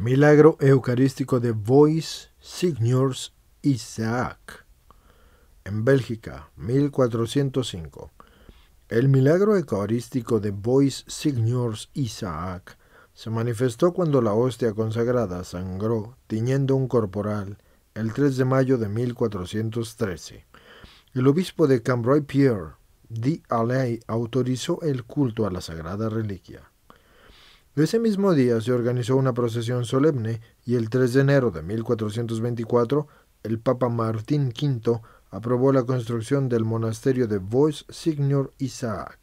Milagro Eucarístico de Bois Signors Isaac. En Bélgica, 1405. El milagro eucarístico de Bois Signors Isaac se manifestó cuando la hostia consagrada sangró tiñendo un corporal el 3 de mayo de 1413. El obispo de Cambrai-Pierre, Alay autorizó el culto a la sagrada reliquia. Ese mismo día se organizó una procesión solemne y el 3 de enero de 1424 el Papa Martín V aprobó la construcción del monasterio de Vois Signor Isaac,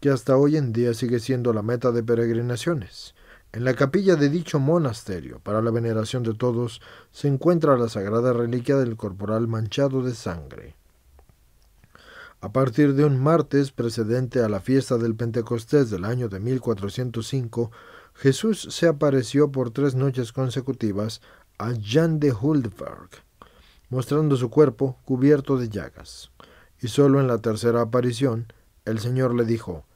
que hasta hoy en día sigue siendo la meta de peregrinaciones. En la capilla de dicho monasterio, para la veneración de todos, se encuentra la sagrada reliquia del corporal manchado de sangre. A partir de un martes precedente a la fiesta del Pentecostés del año de 1405, Jesús se apareció por tres noches consecutivas a Jan de Huldberg, mostrando su cuerpo cubierto de llagas. Y solo en la tercera aparición, el Señor le dijo,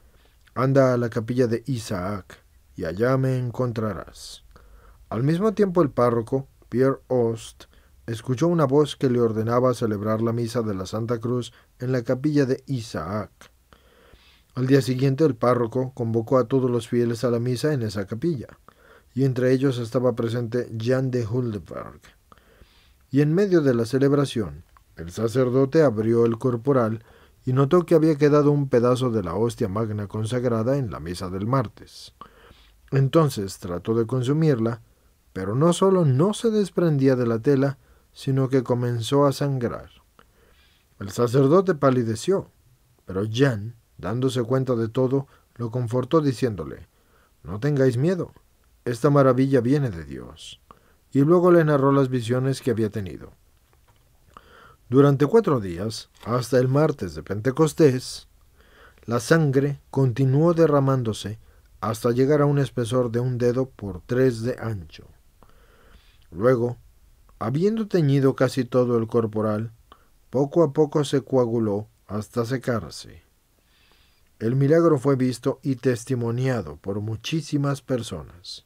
Anda a la capilla de Isaac, y allá me encontrarás. Al mismo tiempo el párroco, Pierre Ost, escuchó una voz que le ordenaba celebrar la misa de la Santa Cruz en la capilla de Isaac. Al día siguiente el párroco convocó a todos los fieles a la misa en esa capilla, y entre ellos estaba presente Jan de Huldeberg. Y en medio de la celebración, el sacerdote abrió el corporal y notó que había quedado un pedazo de la hostia magna consagrada en la misa del martes. Entonces trató de consumirla, pero no solo no se desprendía de la tela, sino que comenzó a sangrar. El sacerdote palideció, pero Jan, dándose cuenta de todo, lo confortó diciéndole, No tengáis miedo, esta maravilla viene de Dios. Y luego le narró las visiones que había tenido. Durante cuatro días, hasta el martes de Pentecostés, la sangre continuó derramándose hasta llegar a un espesor de un dedo por tres de ancho. Luego Habiendo teñido casi todo el corporal, poco a poco se coaguló hasta secarse. El milagro fue visto y testimoniado por muchísimas personas.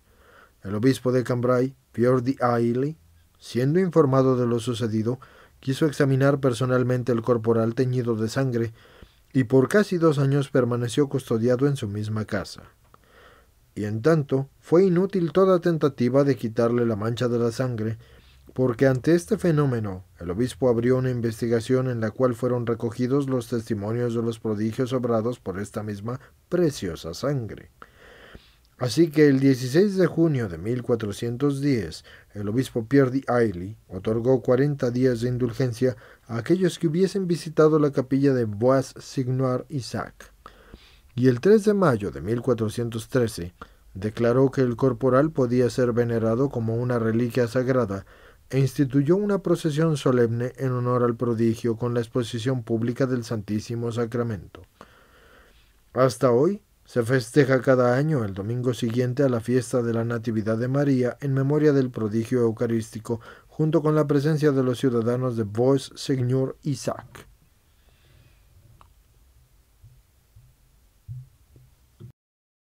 El obispo de Cambrai, Fiordi Ailey, siendo informado de lo sucedido, quiso examinar personalmente el corporal teñido de sangre y por casi dos años permaneció custodiado en su misma casa. Y en tanto fue inútil toda tentativa de quitarle la mancha de la sangre porque ante este fenómeno, el obispo abrió una investigación en la cual fueron recogidos los testimonios de los prodigios obrados por esta misma preciosa sangre. Así que el 16 de junio de 1410, el obispo Pierre de otorgó 40 días de indulgencia a aquellos que hubiesen visitado la capilla de Bois-Signoir Isaac. Y el 3 de mayo de 1413 declaró que el corporal podía ser venerado como una reliquia sagrada e instituyó una procesión solemne en honor al prodigio con la exposición pública del Santísimo Sacramento. Hasta hoy se festeja cada año el domingo siguiente a la fiesta de la Natividad de María en memoria del prodigio eucarístico, junto con la presencia de los ciudadanos de Vos, Señor Isaac.